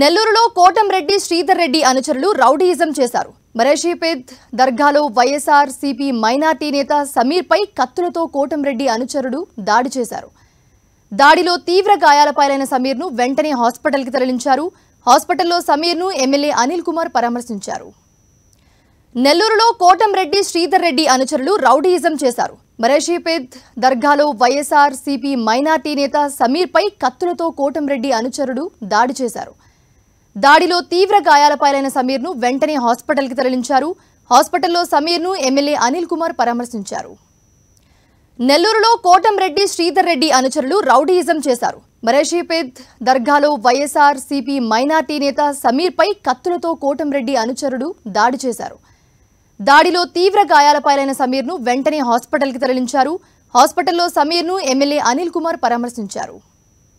నెల్లూరులో కోటంరెడ్డి శ్రీధర్ రెడ్డి అనుచరులు రౌడీయిజం చేశారు మరేషీపేద్ దర్గాలో వైఎస్ఆర్ సిపి మైనార్టీ నేత సమీర్పై కత్తులతో కోటంరెడ్డి అనుచరుడు దాడి చేశారు దాడిలో తీవ్ర గాయాలపాలైన సమీర్ను వెంటనే హాస్పిటల్కి తరలించారు హాస్పిటల్లో సమీర్ను ఎమ్మెల్యే అనిల్ కుమార్ పరామర్శించారు నెల్లూరులో కోటంరెడ్డి శ్రీధర్ రెడ్డి అనుచరులు రౌడీయిజం చేశారు మరేషీపేద్ దర్గాలో వైఎస్ఆర్ సిపి మైనార్టీ నేత సమీర్పై కత్తులతో కోటంరెడ్డి అనుచరుడు దాడి చేశారు దాడిలో తీవ్ర గాయాలపైలైన సమీర్ను వెంటనే హాస్పిటల్కి తరలించారు హాస్పిటల్లో సమీర్ను ఎమ్మెల్యే అనిల్ కుమార్ పరామర్శించారు నెల్లూరులో కోటంరెడ్డి శ్రీధర్ రెడ్డి అనుచరులు రౌడీయిజం చేశారు మరేషీపేద్ దర్గాలో వైఎస్ఆర్ సిపి మైనార్టీ నేత సమీర్పై కత్తులతో కోటంరెడ్డి అనుచరుడు దాడి చేశారు దాడిలో తీవ్ర గాయాలపైలైన సమీర్ను వెంటనే హాస్పిటల్కి తరలించారు హాస్పిటల్లో సమీర్ను ఎమ్మెల్యే అనిల్ కుమార్ పరామర్శించారు